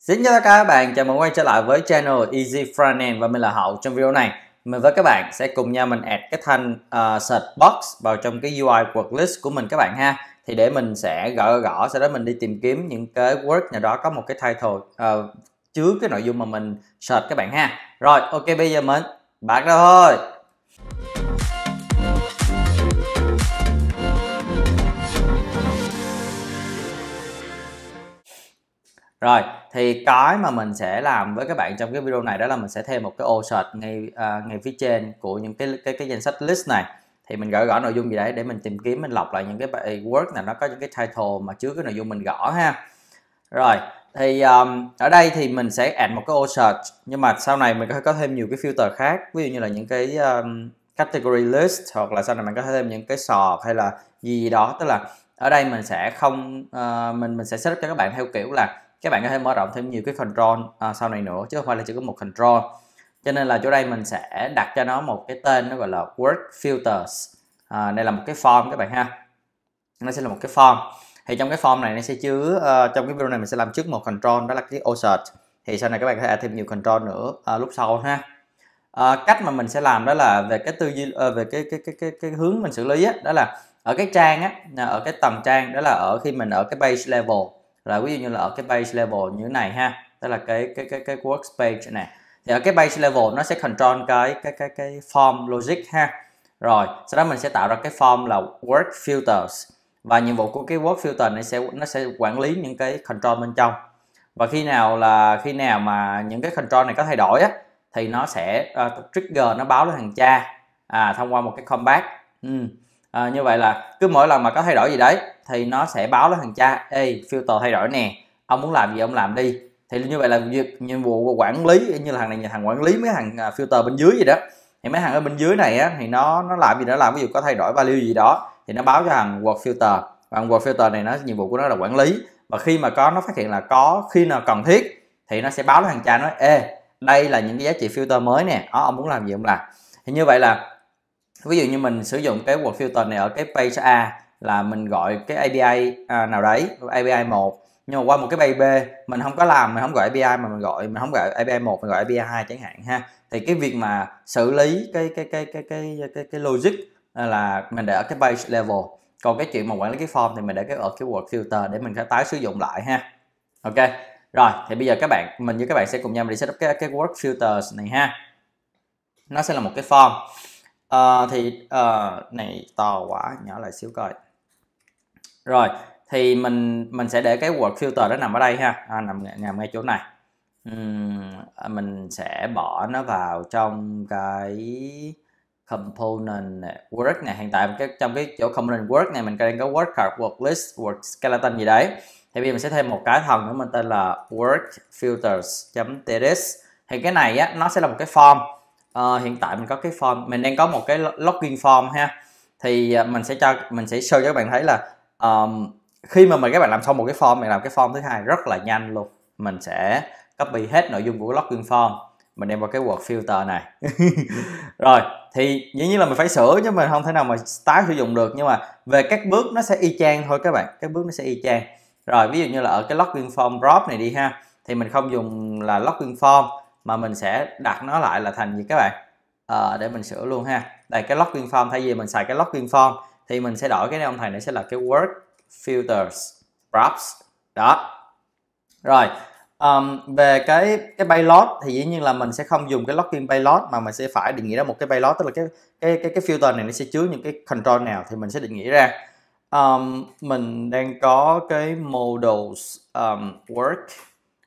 Xin chào tất cả các bạn, chào mừng quay trở lại với channel Easy Frontend và mình là Hậu trong video này mình với các bạn sẽ cùng nhau mình add cái thanh uh, search box vào trong cái UI worklist của mình các bạn ha thì để mình sẽ gõ gõ sau đó mình đi tìm kiếm những cái work nào đó có một cái title uh, chứa cái nội dung mà mình search các bạn ha rồi ok bây giờ mình bắt đầu thôi rồi thì cái mà mình sẽ làm với các bạn trong cái video này đó là mình sẽ thêm một cái ô search ngay uh, ngay phía trên của những cái cái cái danh sách list này thì mình gỡ gõ nội dung gì đấy để mình tìm kiếm mình lọc lại những cái bài word này nó có những cái title mà chứa cái nội dung mình gõ ha rồi thì um, ở đây thì mình sẽ add một cái ô search nhưng mà sau này mình có thể có thêm nhiều cái filter khác ví dụ như là những cái um, category list hoặc là sau này mình có thêm những cái sọt hay là gì, gì đó tức là ở đây mình sẽ không uh, mình mình sẽ setup cho các bạn theo kiểu là các bạn có thể mở rộng thêm nhiều cái control à, sau này nữa chứ không phải là chỉ có một control cho nên là chỗ đây mình sẽ đặt cho nó một cái tên nó gọi là word filters à, đây là một cái form các bạn ha nó sẽ là một cái form thì trong cái form này nó sẽ chứa uh, trong cái video này mình sẽ làm trước một control đó là cái ô search thì sau này các bạn có thể thêm nhiều control nữa uh, lúc sau ha uh, cách mà mình sẽ làm đó là về cái tư duy uh, về cái cái cái cái, cái hướng mình xử lý á, đó là ở cái trang á à, ở cái tầng trang đó là ở khi mình ở cái base level là ví dụ như là ở cái base level như thế này ha tức là cái cái cái cái workspace này thì ở cái base level nó sẽ control cái cái cái cái form logic ha rồi sau đó mình sẽ tạo ra cái form là work filters và nhiệm vụ của cái work filter này sẽ nó sẽ quản lý những cái control bên trong và khi nào là khi nào mà những cái control này có thay đổi á thì nó sẽ uh, trigger nó báo lên thằng cha à, thông qua một cái combat ừ à, như vậy là cứ mỗi lần mà có thay đổi gì đấy thì nó sẽ báo với thằng cha ê filter thay đổi nè ông muốn làm gì ông làm đi thì như vậy là việc nhiệm vụ quản lý như là thằng này nhà thằng quản lý mấy thằng à, filter bên dưới gì đó thì mấy thằng ở bên dưới này á, thì nó nó làm gì nó làm ví dụ có thay đổi value gì đó thì nó báo cho thằng word filter và thằng word filter này nó nhiệm vụ của nó là quản lý và khi mà có nó phát hiện là có khi nào cần thiết thì nó sẽ báo với thằng cha nói ê đây là những cái giá trị filter mới nè ông muốn làm gì ông làm thì như vậy là ví dụ như mình sử dụng cái word filter này ở cái page A là mình gọi cái API à, nào đấy API 1 nhưng mà qua một cái bay B mình không có làm mình không gọi API mà mình gọi mình không gọi API 1 mình gọi API 2 chẳng hạn ha thì cái việc mà xử lý cái cái cái cái cái cái, cái logic à, là mình để ở cái page level còn cái chuyện mà quản lý cái form thì mình để cái ở cái word filter để mình sẽ tái sử dụng lại ha ok rồi thì bây giờ các bạn mình với các bạn sẽ cùng nhau đi setup cái cái word filters này ha nó sẽ là một cái form à, thì à, này to quá nhỏ lại xíu coi rồi thì mình mình sẽ để cái word filter đó nằm ở đây ha à, nằm nằm ngay chỗ này uhm, mình sẽ bỏ nó vào trong cái component work này hiện tại cái, trong cái chỗ component work này mình đang có work card work list work skeleton gì đấy thì bây giờ mình sẽ thêm một cái thần nữa mình tên là work filters .ts thì cái này á, nó sẽ là một cái form uh, hiện tại mình có cái form mình đang có một cái login form ha thì ờ, mình sẽ cho mình sẽ show cho các bạn thấy là um, khi mà mình các bạn làm xong một cái form mình làm cái form thứ hai rất là nhanh luôn mình sẽ copy hết nội dung của login form mình đem vào cái word filter này rồi thì dĩ nhiên là mình phải sửa chứ mình không thể nào mà tái sử dụng được nhưng mà về các bước nó sẽ y chang thôi các bạn các bước nó sẽ y chang rồi ví dụ như là ở cái login form drop này đi ha thì mình không dùng là login form mà mình sẽ đặt nó lại là thành gì các bạn à, để mình sửa luôn ha đây cái login form thay vì mình xài cái login form thì mình sẽ đổi cái này ông thầy này sẽ là cái work filters props đó rồi um, về cái cái payload thì dĩ nhiên là mình sẽ không dùng cái login payload mà mình sẽ phải định nghĩa ra một cái payload tức là cái cái cái cái filter này nó sẽ chứa những cái control nào thì mình sẽ định nghĩa ra um, mình đang có cái models um, work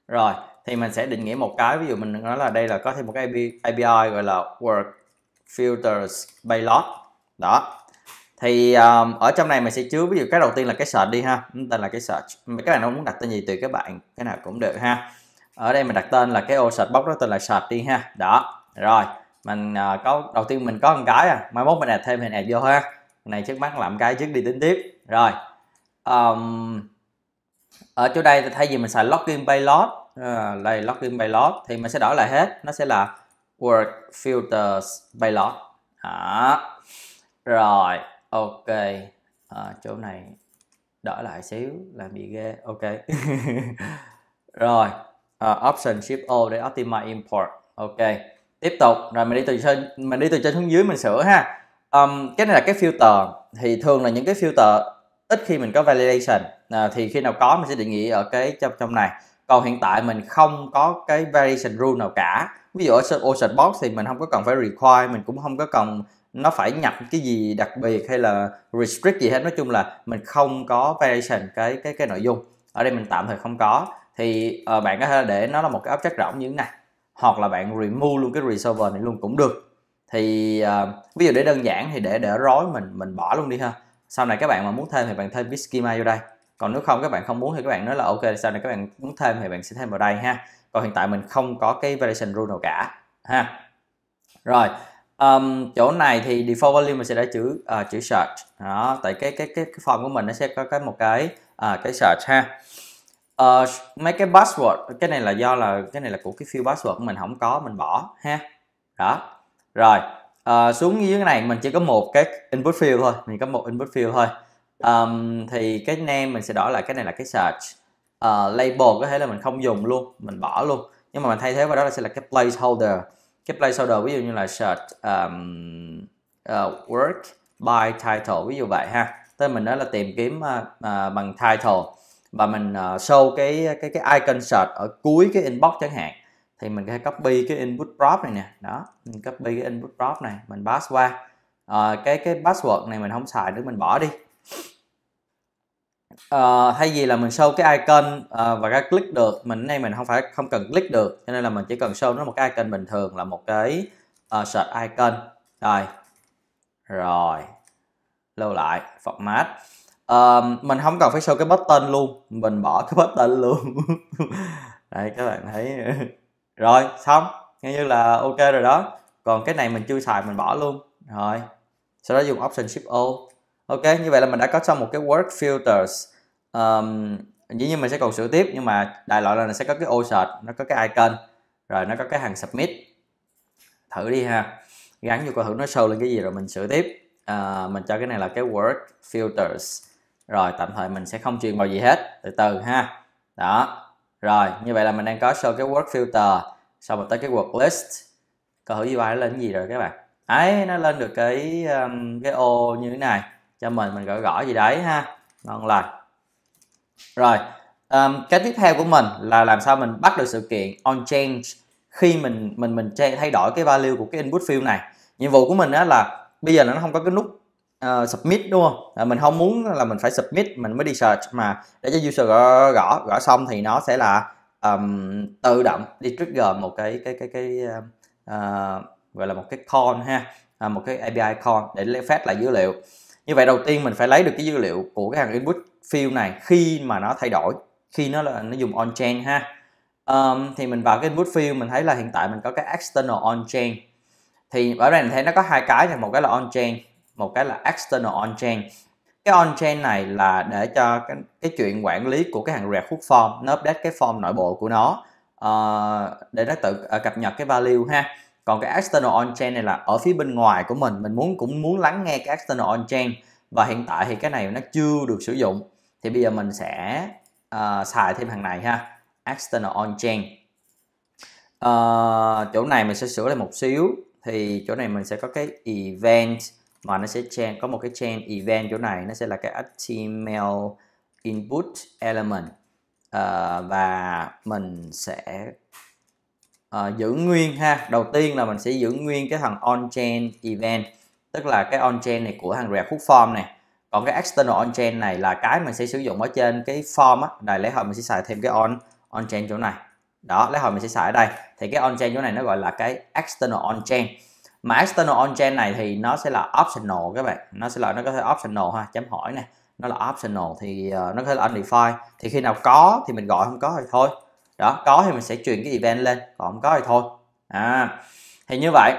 rồi thì mình sẽ định nghĩa một cái ví dụ mình nói là đây là có thêm một cái API gọi là work filters payload đó thì um, ở trong này mình sẽ chứa ví dụ cái đầu tiên là cái search đi ha tên là cái search các bạn không muốn đặt tên gì tùy các bạn cái nào cũng được ha ở đây mình đặt tên là cái ô search box đó tên là search đi ha đó rồi mình uh, có đầu tiên mình có một cái à mai mốt mình đặt thêm hình ảnh vô ha này trước mắt làm cái trước đi tính tiếp rồi um, ở chỗ đây thay vì mình xài login payload uh, đây by payload thì mình sẽ đổi lại hết nó sẽ là work filters by payload đó rồi ok à, chỗ này đổi lại xíu làm bị ghê ok rồi uh, option ship o để optimize import ok tiếp tục rồi mình đi từ trên mình đi từ trên xuống dưới mình sửa ha um, cái này là cái filter thì thường là những cái filter ít khi mình có validation à, thì khi nào có mình sẽ định nghĩa ở cái trong trong này còn hiện tại mình không có cái variation rule nào cả ví dụ ở ocean box thì mình không có cần phải require mình cũng không có cần nó phải nhập cái gì đặc biệt hay là restrict gì hết nói chung là mình không có variation cái cái cái nội dung ở đây mình tạm thời không có thì uh, bạn có thể để nó là một cái object rỗng như thế này hoặc là bạn remove luôn cái resolver này luôn cũng được thì uh, ví dụ để đơn giản thì để để rối mình mình bỏ luôn đi ha sau này các bạn mà muốn thêm thì bạn thêm cái schema vô đây còn nếu không các bạn không muốn thì các bạn nói là ok sau này các bạn muốn thêm thì bạn sẽ thêm vào đây ha còn hiện tại mình không có cái variation rule nào cả ha rồi um, chỗ này thì default value mình sẽ để chữ uh, chữ search đó tại cái cái cái, cái form của mình nó sẽ có cái một cái uh, cái search ha uh, mấy cái password cái này là do là cái này là của cái field password của mình không có mình bỏ ha đó rồi uh, xuống dưới này mình chỉ có một cái input field thôi mình có một input field thôi um, thì cái name mình sẽ đổi lại cái này là cái search uh, label có thể là mình không dùng luôn mình bỏ luôn nhưng mà mình thay thế vào đó là sẽ là cái placeholder cái placeholder ví dụ như là search um, uh, work by title ví dụ vậy ha tới mình đó là tìm kiếm uh, uh, bằng title và mình uh, show cái cái cái icon search ở cuối cái inbox chẳng hạn thì mình sẽ copy cái input prop này nè đó mình copy cái input prop này mình pass qua uh, cái cái password này mình không xài nữa mình bỏ đi uh, ờ, hay gì là mình show cái icon uh, và ra click được mình nay mình không phải không cần click được cho nên là mình chỉ cần show nó một cái icon bình thường là một cái uh, search icon rồi rồi lâu lại format uh, mình không cần phải show cái button luôn mình bỏ cái button luôn đấy các bạn thấy rồi xong nghe như là ok rồi đó còn cái này mình chưa xài mình bỏ luôn rồi sau đó dùng option shift o ok như vậy là mình đã có xong một cái work filters um, dĩ nhiên mình sẽ còn sửa tiếp nhưng mà đại loại là mình sẽ có cái ô search nó có cái icon rồi nó có cái hàng submit thử đi ha gắn vô coi thử nó show lên cái gì rồi mình sửa tiếp uh, mình cho cái này là cái work filters rồi tạm thời mình sẽ không truyền vào gì hết từ từ ha đó rồi như vậy là mình đang có show cái work filter xong rồi tới cái work list coi thử UI nó lên cái gì rồi các bạn ấy nó lên được cái um, cái ô như thế này cho mình mình gõ gõ gì đấy ha ngon lành rồi um, cái tiếp theo của mình là làm sao mình bắt được sự kiện on change khi mình mình mình thay đổi cái value của cái input field này nhiệm vụ của mình á là bây giờ nó không có cái nút uh, submit đúng không mình không muốn là mình phải submit mình mới đi search mà để cho user gõ gõ, gõ xong thì nó sẽ là um, tự động đi trigger một cái cái cái cái uh, gọi là một cái call ha à, một cái API call để lấy phát lại dữ liệu như vậy đầu tiên mình phải lấy được cái dữ liệu của cái hàng input field này khi mà nó thay đổi khi nó là nó dùng on chain ha um, thì mình vào cái input field mình thấy là hiện tại mình có cái external on chain thì ở đây mình thấy nó có hai cái này một cái là on chain một cái là external on chain cái on chain này là để cho cái, cái chuyện quản lý của cái hàng record form nó update cái form nội bộ của nó uh, để nó tự uh, cập nhật cái value ha còn cái external on chain này là ở phía bên ngoài của mình mình muốn cũng muốn lắng nghe cái external on chain và hiện tại thì cái này nó chưa được sử dụng thì bây giờ mình sẽ uh, xài thêm hàng này ha external on chain uh, chỗ này mình sẽ sửa lại một xíu thì chỗ này mình sẽ có cái event mà nó sẽ chain có một cái chain event chỗ này nó sẽ là cái html input element uh, và mình sẽ uh, giữ nguyên ha đầu tiên là mình sẽ giữ nguyên cái thằng on chain event tức là cái on chain này của hàng rè khúc form này còn cái external on chain này là cái mình sẽ sử dụng ở trên cái form á này lấy hồi mình sẽ xài thêm cái on on chain chỗ này đó lấy hồi mình sẽ xài ở đây thì cái on chain chỗ này nó gọi là cái external on chain mà external on chain này thì nó sẽ là optional các bạn nó sẽ là nó có thể optional ha chấm hỏi này nó là optional thì uh, nó có thể là undefined thì khi nào có thì mình gọi không có thì thôi đó có thì mình sẽ truyền cái event lên còn không có thì thôi à thì như vậy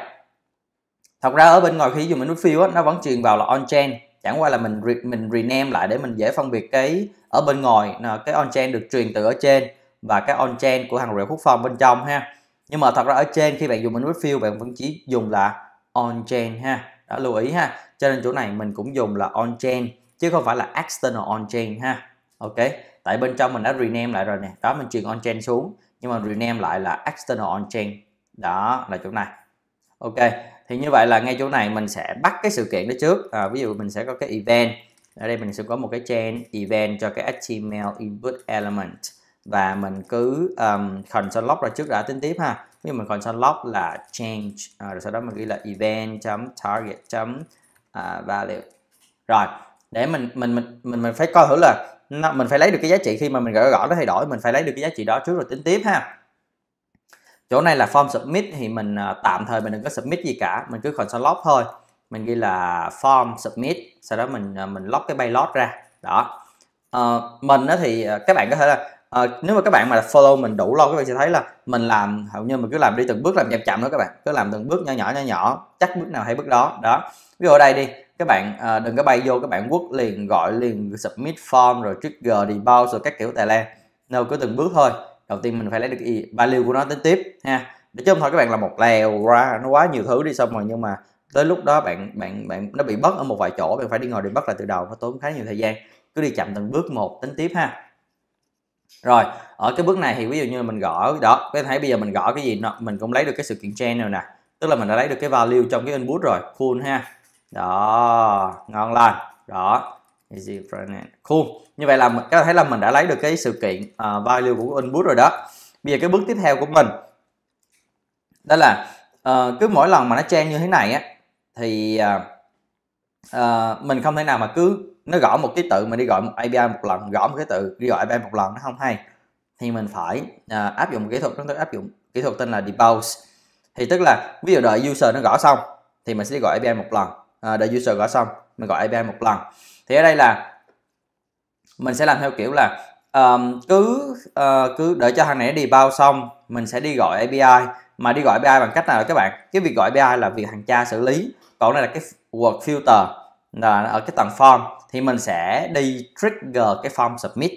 thật ra ở bên ngoài khi dùng mình midfield á, nó vẫn truyền vào là on chain chẳng qua là mình re, mình rename lại để mình dễ phân biệt cái ở bên ngoài cái on chain được truyền từ ở trên và cái on chain của hàng rượu quốc phòng bên trong ha nhưng mà thật ra ở trên khi bạn dùng mình midfield bạn vẫn chỉ dùng là on chain ha đó lưu ý ha cho nên chỗ này mình cũng dùng là on chain chứ không phải là external on chain ha ok tại bên trong mình đã rename lại rồi nè đó mình truyền on chain xuống nhưng mà rename lại là external on chain đó là chỗ này ok thì như vậy là ngay chỗ này mình sẽ bắt cái sự kiện đó trước à, ví dụ mình sẽ có cái event ở đây mình sẽ có một cái chain event cho cái HTML input element và mình cứ um, console log ra trước đã tính tiếp ha ví dụ mình console log là change à, rồi sau đó mình ghi là event target uh, value rồi để mình mình mình mình mình phải coi thử là mình phải lấy được cái giá trị khi mà mình gõ gõ nó thay đổi mình phải lấy được cái giá trị đó trước rồi tính tiếp ha chỗ này là form submit thì mình ờ, tạm thời mình đừng có submit gì cả mình cứ console log thôi mình ghi là form submit sau đó mình ờ, mình log cái payload ra đó uh, mình á thì các bạn có thể là à, nếu mà các bạn mà follow mình đủ lâu các bạn sẽ thấy là mình làm hầu như mình cứ làm đi từng bước làm chậm chậm thôi các bạn cứ làm từng bước nhỏ nhỏ nhỏ nhỏ chắc bước nào hay bước đó đó ví dụ ở đây đi các bạn à, đừng có bay vô các bạn quất liền gọi liền submit form rồi trigger debug rồi các kiểu tài lan đâu cứ từng bước thôi đầu tiên mình phải lấy được y value của nó tính tiếp ha để chứ không thôi các bạn là một lèo ra nó quá nhiều thứ đi xong rồi nhưng mà tới lúc đó bạn bạn bạn nó bị bất ở một vài chỗ bạn phải đi ngồi để bắt lại từ đầu nó tốn khá nhiều thời gian cứ đi chậm từng bước một tính tiếp ha rồi ở cái bước này thì ví dụ như mình gõ đó các thấy bây giờ mình gõ cái gì nó mình cũng lấy được cái sự kiện chain này nè tức là mình đã lấy được cái value trong cái input rồi full ha đó ngon lành đó easy finance cool như vậy là mình có thể là mình đã lấy được cái sự kiện uh, value của input rồi đó bây giờ cái bước tiếp theo của mình đó là uh, cứ mỗi lần mà nó trang như thế này á thì uh, uh, mình không thể nào mà cứ nó gõ một cái tự mà đi gọi một API một lần gõ một cái tự đi gọi API một lần nó không hay thì mình phải uh, áp dụng kỹ thuật chúng tôi áp dụng kỹ thuật tên là debose thì tức là ví dụ đợi user nó gõ xong thì mình sẽ đi gọi API một lần à, đợi user gõ xong mình gọi API một lần thì ở đây là mình sẽ làm theo kiểu là um, cứ uh, cứ để cho thằng này đi bao xong mình sẽ đi gọi API mà đi gọi API bằng cách nào các bạn cái việc gọi API là việc thằng cha xử lý còn đây là cái word filter là ở cái tầng form thì mình sẽ đi trigger cái form submit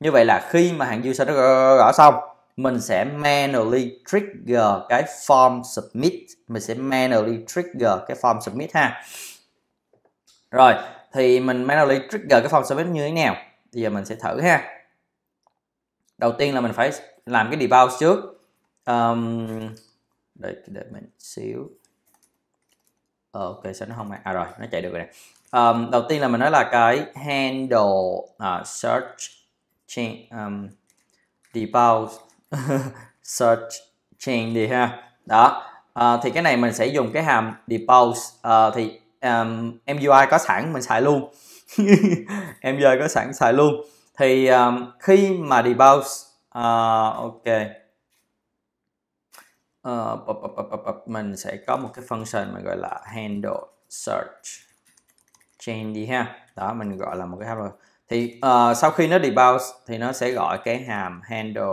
như vậy là khi mà hàng user nó gõ xong mình sẽ manually trigger cái form submit mình sẽ manually trigger cái form submit ha rồi thì mình manually trigger cái form service như thế nào bây giờ mình sẽ thử ha đầu tiên là mình phải làm cái debug trước um, đợi để mình xíu ờ, ok sao nó không à rồi nó chạy được rồi này. um, đầu tiên là mình nói là cái handle uh, search chain um, debug search chain đi ha đó uh, thì cái này mình sẽ dùng cái hàm debug uh, ờ, thì um, MUI có sẵn mình xài luôn MUI có sẵn xài luôn thì um, khi mà debug uh, ờ, ok uh, mình sẽ có một cái function mà gọi là handle search chain đi ha đó mình gọi là một cái handle thì uh, sau khi nó debug thì nó sẽ gọi cái hàm handle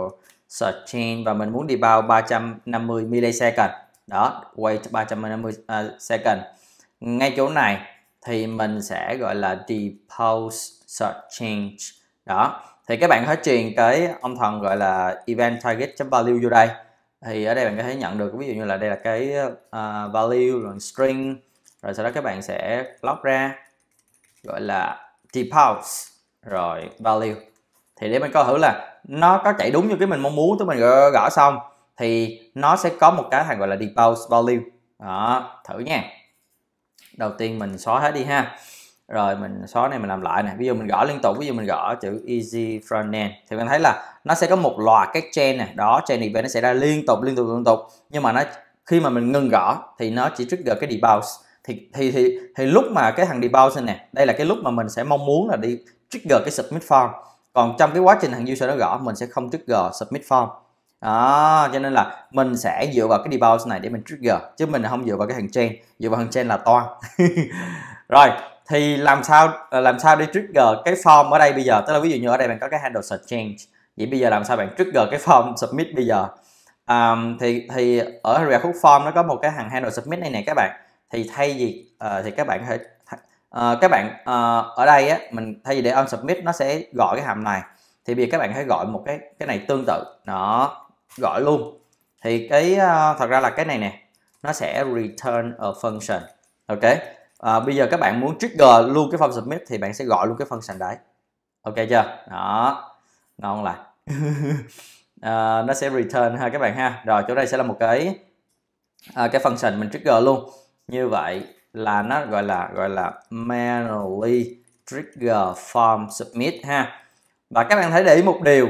search chain và mình muốn debug 350 milliseconds. đó wait 350 uh, second ngay chỗ này thì mình sẽ gọi là depose search change đó thì các bạn có truyền cái ông thần gọi là event target value vô đây thì ở đây bạn có thể nhận được ví dụ như là đây là cái uh, value rồi string rồi sau đó các bạn sẽ log ra gọi là depose rồi value thì để mình coi thử là nó có chạy đúng như cái mình mong muốn tụi mình gõ, gõ xong thì nó sẽ có một cái thằng gọi là depose value đó thử nha đầu tiên mình xóa hết đi ha rồi mình xóa này mình làm lại nè ví dụ mình gõ liên tục ví dụ mình gõ chữ easy front end thì mình thấy là nó sẽ có một loạt các chain này đó chain event nó sẽ ra liên tục liên tục liên tục nhưng mà nó khi mà mình ngừng gõ thì nó chỉ trigger cái debounce thì thì thì thì lúc mà cái thằng debounce này nè đây là cái lúc mà mình sẽ mong muốn là đi trigger cái submit form còn trong cái quá trình thằng user nó gõ mình sẽ không trigger submit form đó cho nên là mình sẽ dựa vào cái debounce này để mình trigger chứ mình không dựa vào cái hàng chain dựa vào hàng chain là toan rồi thì làm sao ờ, làm sao để trigger cái form ở đây bây giờ tức là ví dụ như ở đây bạn có cái handle change vậy bây giờ làm sao bạn trigger cái form submit bây giờ um, thì thì ở React Hook form nó có một cái hàng handle submit này nè các bạn thì thay vì uh, thì các bạn hãy uh, ờ, các bạn uh, ở đây á mình thay vì để on submit nó sẽ gọi cái hàm này thì bây giờ các bạn hãy gọi một cái cái này tương tự đó gọi luôn thì cái uh, thật ra là cái này nè nó sẽ return a function ok à, bây giờ các bạn muốn trigger luôn cái function submit thì bạn sẽ gọi luôn cái function đấy ok chưa đó ngon lại à, ờ, nó sẽ return ha các bạn ha rồi chỗ đây sẽ là một cái à, cái function mình trigger luôn như vậy là nó gọi là gọi là manually trigger form submit ha và các bạn thấy để ý một điều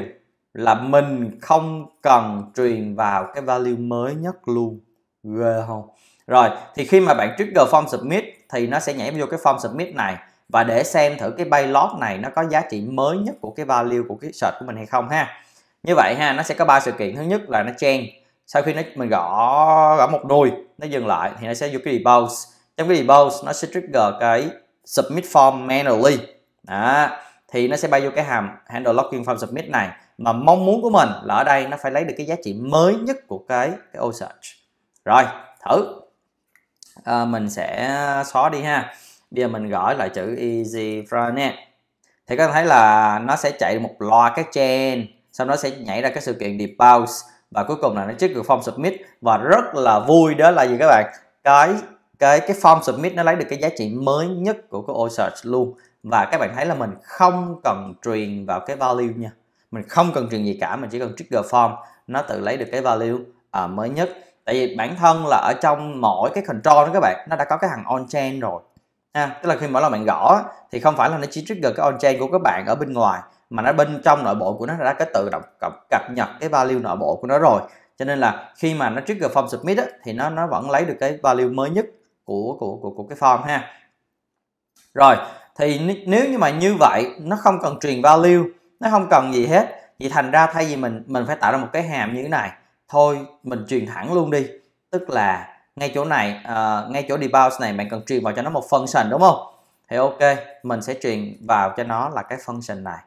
là mình không cần truyền vào cái value mới nhất luôn ghê không rồi thì khi mà bạn trigger form submit thì nó sẽ nhảy vô cái form submit này và để xem thử cái payload này nó có giá trị mới nhất của cái value của cái search của mình hay không ha như vậy ha nó sẽ có ba sự kiện thứ nhất là nó change sau khi nó mình gõ gõ một đuôi nó dừng lại thì nó sẽ vô cái debose trong cái debose nó sẽ trigger cái submit form manually đó thì nó sẽ bay vô cái hàm handle locking form submit này mà mong muốn của mình là ở đây nó phải lấy được cái giá trị mới nhất của cái cái ô search rồi thử à, mình sẽ xóa đi ha bây giờ mình gõ lại chữ easy franet thì các bạn thấy là nó sẽ chạy một loạt các chain sau đó sẽ nhảy ra cái sự kiện debounce và cuối cùng là nó check được form submit và rất là vui đó là gì các bạn cái cái cái form submit nó lấy được cái giá trị mới nhất của cái ô search luôn và các bạn thấy là mình không cần truyền vào cái value nha mình không cần truyền gì cả mình chỉ cần trigger form nó tự lấy được cái value uh, mới nhất tại vì bản thân là ở trong mỗi cái control đó các bạn nó đã có cái thằng on chain rồi ha tức là khi mỗi lần bạn gõ thì không phải là nó chỉ trigger cái on chain của các bạn ở bên ngoài mà nó bên trong nội bộ của nó đã có tự động cập nhật cái value nội bộ của nó rồi cho nên là khi mà nó trigger form submit á, thì nó nó vẫn lấy được cái value mới nhất của của của, của cái form ha rồi thì nếu như mà như vậy nó không cần truyền value nó không cần gì hết vậy thành ra thay vì mình mình phải tạo ra một cái hàm như thế này thôi mình truyền thẳng luôn đi tức là ngay chỗ này uh, ngay chỗ debounce này bạn cần truyền vào cho nó một function đúng không thì ok mình sẽ truyền vào cho nó là cái function này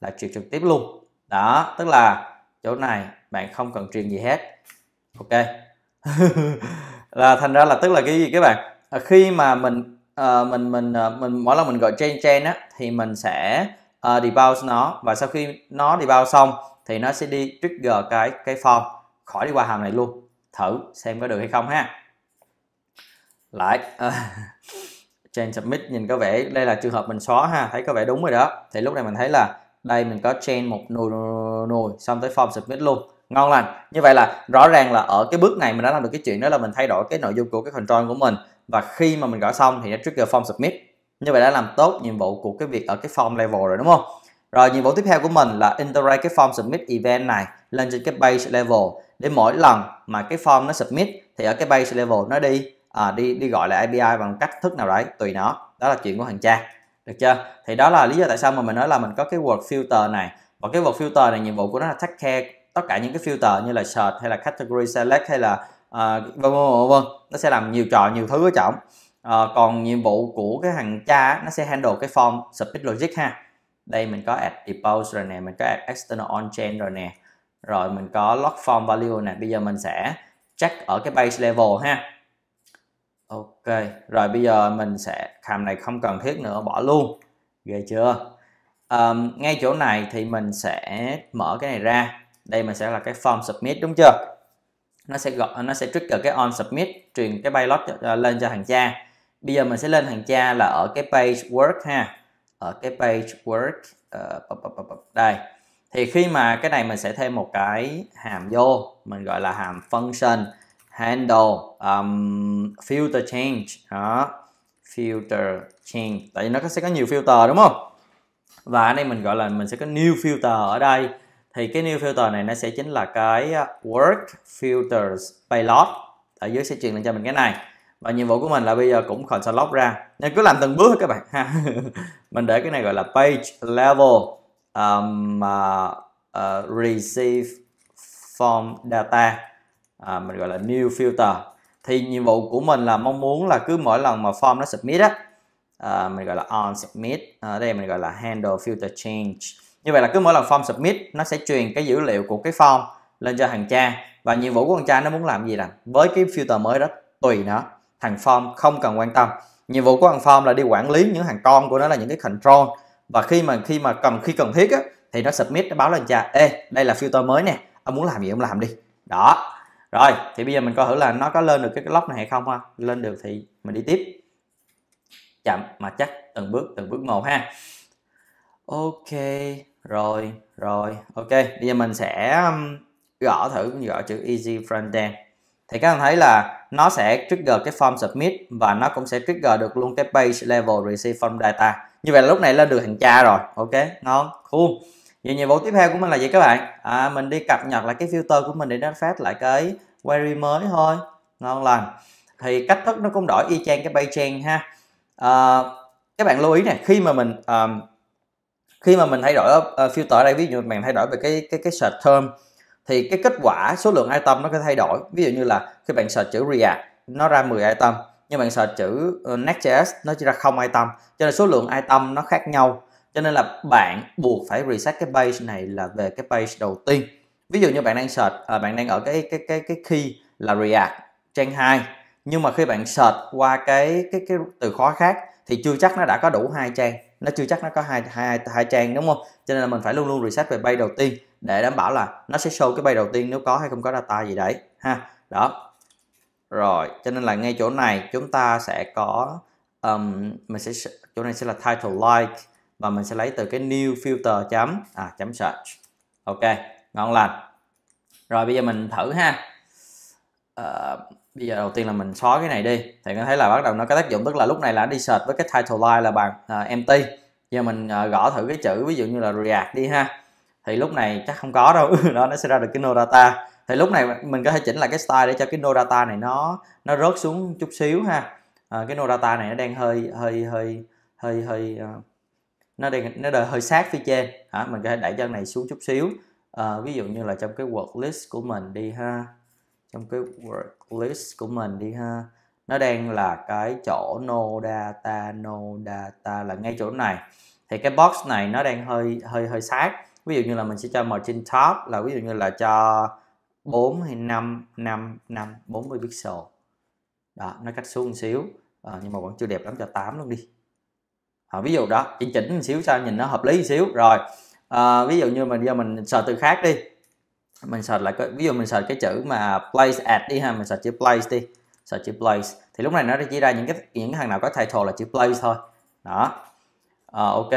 là truyền trực tiếp luôn đó tức là chỗ này bạn không cần truyền gì hết ok là thành ra là tức là cái gì các bạn ờ, khi mà mình uh, mình mình uh, mình mỗi lần mình gọi chain chain á thì mình sẽ uh, debounce nó và sau khi nó debounce xong thì nó sẽ đi trigger cái cái form khỏi đi qua hàm này luôn thử xem có được hay không ha lại uh, change submit nhìn có vẻ đây là trường hợp mình xóa ha thấy có vẻ đúng rồi đó thì lúc này mình thấy là đây mình có change một nồi nồi xong tới form submit luôn ngon lành như vậy là rõ ràng là ở cái bước này mình đã làm được cái chuyện đó là mình thay đổi cái nội dung của cái control của mình và khi mà mình gõ xong thì nó trigger form submit như vậy đã làm tốt nhiệm vụ của cái việc ở cái form level rồi đúng không rồi nhiệm vụ tiếp theo của mình là integrate cái form submit event này lên trên cái base level để mỗi lần mà cái form nó submit thì ở cái base level nó đi à, đi đi gọi là API bằng cách thức nào đấy tùy nó đó là chuyện của thằng cha được chưa thì đó là lý do tại sao mà mình nói là mình có cái word filter này và cái word filter này nhiệm vụ của nó là take care tất cả những cái filter như là search hay là category select hay là uh, vân vân vân nó sẽ làm nhiều trò nhiều thứ ở trọng à, còn nhiệm vụ của cái thằng cha nó sẽ handle cái form submit logic ha đây mình có add depose rồi nè mình có add external on chain rồi nè rồi mình có log form value nè bây giờ mình sẽ check ở cái base level ha ok rồi bây giờ mình sẽ hàm này không cần thiết nữa bỏ luôn ghê chưa um, ngay chỗ này thì mình sẽ mở cái này ra đây mình sẽ là cái form submit đúng chưa nó sẽ gọi nó sẽ trigger cái on submit truyền cái payload ờ, lên cho thằng cha bây giờ mình sẽ lên hàng cha là ở cái page work ha ở cái page work uh, đây thì khi mà cái này mình sẽ thêm một cái hàm vô mình gọi là hàm function handle um, filter change đó filter change tại vì nó sẽ có nhiều filter đúng không và ở đây mình gọi là mình sẽ có new filter ở đây thì cái new filter này nó sẽ chính là cái ờ, work filters payload ở dưới sẽ truyền lên cho mình cái này và nhiệm vụ của mình là bây giờ cũng cần sao lóc ra nên cứ làm từng bước thôi các bạn ha mình để cái này gọi là page level um, uh, uh, receive form data à, mình gọi là new filter thì nhiệm vụ của mình là mong muốn là cứ mỗi lần mà form nó submit á à, mình gọi là on submit ở à, đây mình gọi là handle filter change như vậy là cứ mỗi lần form submit nó sẽ truyền cái dữ liệu của cái form lên cho thằng cha và nhiệm vụ của thằng cha nó muốn làm gì là với cái filter mới đó tùy nó thằng form không cần quan tâm nhiệm vụ của thằng form là đi quản lý những hàng con của nó là những cái control và khi mà khi mà cần khi cần thiết á, thì nó submit nó báo lên cha ê đây là filter mới nè ông muốn làm gì ông làm đi đó rồi thì bây giờ mình coi thử là nó có lên được cái lock này hay không ha lên được thì mình đi tiếp chậm mà chắc từng bước từng bước một ha ok rồi rồi ok bây giờ mình sẽ gõ thử gõ chữ easy frontend thì các bạn thấy là nó sẽ trigger cái form submit và nó cũng sẽ trigger được luôn cái page level receive form data như vậy là lúc này lên được hình cha rồi ok ngon cool vậy nhiệm vụ tiếp theo của mình là gì các bạn à, mình đi cập nhật lại cái filter của mình để nó phát lại cái query mới thôi ngon lành thì cách thức nó cũng đổi y chang cái page PageRank ha à, các bạn lưu ý nè khi mà mình um, khi mà mình thay đổi uh, filter ở đây ví dụ mình thay đổi về cái cái cái search term thì cái kết quả số lượng item nó có thay đổi ví dụ như là khi bạn search chữ React nó ra 10 item nhưng bạn search chữ ờ, Next.js nó chỉ ra không item cho nên số lượng item nó khác nhau cho nên là bạn buộc phải reset cái page này là về cái page đầu tiên ví dụ như bạn đang search ờ, bạn đang ở cái cái cái cái key là React trang 2 nhưng mà khi bạn search qua cái cái cái từ khóa khác thì chưa chắc nó đã có đủ hai trang nó chưa chắc nó có hai hai hai trang đúng không cho nên là mình phải luôn luôn reset về bay đầu tiên để đảm bảo là nó sẽ show cái bay đầu tiên nếu có hay không có data gì đấy ha đó rồi cho nên là ngay chỗ này chúng ta sẽ có um, mình sẽ chỗ này sẽ là title like và mình sẽ lấy từ cái new filter chấm à chấm search ok ngon lành rồi bây giờ mình thử ha uh, bây giờ đầu tiên là mình xóa cái này đi thì có thấy là bắt đầu nó có tác dụng tức là lúc này là đi search với cái title line là bằng uh, empty giờ mình uh, gõ thử cái chữ ví dụ như là react đi ha thì lúc này chắc không có đâu đó nó sẽ ra được cái no data thì lúc này mình có thể chỉnh lại cái style để cho cái no data này nó nó rớt xuống chút xíu ha uh, cái no data này nó đang hơi hơi hơi hơi hơi uh, nó đang nó đang hơi sát phía trên hả mình có thể đẩy chân này xuống chút xíu uh, ví dụ như là trong cái word list của mình đi ha trong cái work list của mình đi ha nó đang là cái chỗ no data no data là ngay chỗ này thì cái box này nó đang hơi hơi hơi sát ví dụ như là mình sẽ cho margin top là ví dụ như là cho 4 hay 5 5 5 40 pixel đó nó cách xuống một xíu à, nhưng mà vẫn chưa đẹp lắm cho 8 luôn đi à, ví dụ đó chỉnh chỉnh một xíu sao nhìn nó hợp lý một xíu rồi à, ví dụ như mình giờ mình sờ từ khác đi mình search là ví dụ mình search cái chữ mà place at đi ha mình search chữ place đi search chữ place thì lúc này nó chỉ ra những cái những cái thằng nào có title là chữ place thôi đó à, ok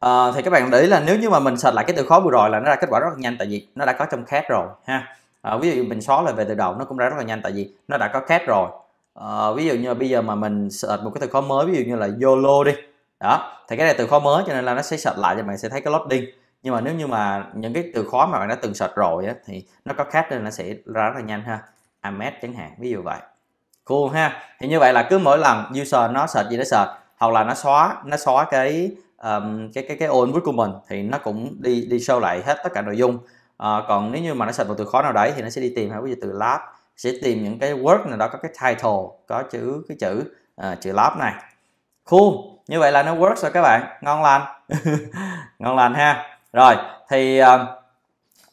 à, thì các bạn để ý là nếu như mà mình search lại cái từ khóa vừa rồi là nó ra kết quả rất là nhanh tại vì nó đã có trong cat rồi ha à, ví dụ mình xóa lại về từ đầu nó cũng ra rất là nhanh tại vì nó đã có cat rồi à, ví dụ như là bây giờ mà mình search một cái từ khóa mới ví dụ như là YOLO đi đó thì cái này từ khóa mới cho nên là nó sẽ search lại cho bạn sẽ thấy cái loading nhưng mà nếu như mà những cái từ khóa mà bạn đã từng search rồi á, thì nó có khác nên nó sẽ ra rất là nhanh ha Amet chẳng hạn ví dụ vậy cool ha thì như vậy là cứ mỗi lần user nó search gì đó search hoặc là nó xóa nó xóa cái um, cái cái cái ô input của mình thì nó cũng đi đi show lại hết tất cả nội dung à, còn nếu như mà nó search một từ khóa nào đấy thì nó sẽ đi tìm ha ví dụ từ lab sẽ tìm những cái word nào đó có cái title có chữ cái chữ uh, chữ lab này cool như vậy là nó works rồi các bạn ngon lành ngon lành ha rồi thì ờ,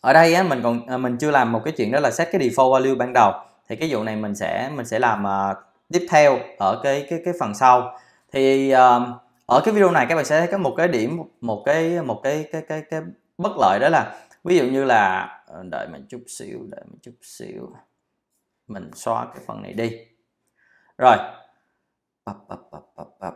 ở đây á, mình còn ờ, mình chưa làm một cái chuyện đó là set cái default value ban đầu thì cái vụ này mình sẽ mình sẽ làm uh, tiếp theo ở cái cái cái phần sau thì uh, ở cái video này các bạn sẽ thấy có một cái điểm một cái một cái cái cái cái bất lợi đó là ví dụ như là đợi mình chút xíu đợi mình chút xíu mình xóa cái phần này đi rồi bập bập bập bập bập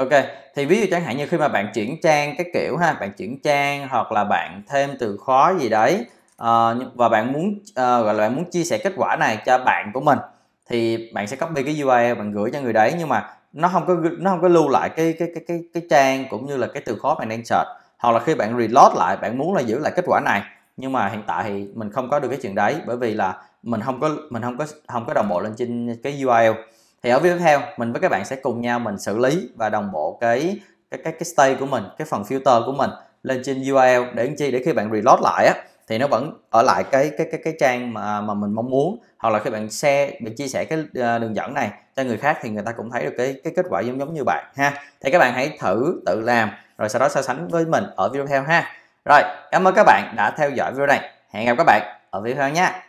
Ok, thì ví dụ chẳng hạn như khi mà bạn chuyển trang cái kiểu ha, bạn chuyển trang hoặc là bạn thêm từ khóa gì đấy uh, và bạn muốn uh, gọi là bạn muốn chia sẻ kết quả này cho bạn của mình thì bạn sẽ copy cái URL bạn gửi cho người đấy nhưng mà nó không có nó không có lưu lại cái cái cái cái cái trang cũng như là cái từ khóa bạn đang search hoặc là khi bạn reload lại bạn muốn là giữ lại kết quả này nhưng mà hiện tại thì mình không có được cái chuyện đấy bởi vì là mình không có mình không có không có đồng bộ lên trên cái URL thì ở video tiếp theo mình với các bạn sẽ cùng nhau mình xử lý và đồng bộ cái cái cái cái stay của mình cái phần filter của mình lên trên URL để chi để khi bạn reload lại á thì nó vẫn ở lại cái cái cái cái trang mà mà mình mong muốn hoặc là khi bạn share bạn chia sẻ cái ờ, đường dẫn này cho người khác thì người ta cũng thấy được cái cái kết quả giống giống như bạn ha thì các bạn hãy thử tự làm rồi sau đó so sánh với mình ở video theo ha rồi cảm ơn các bạn đã theo dõi video này hẹn gặp các bạn ở video theo nhé.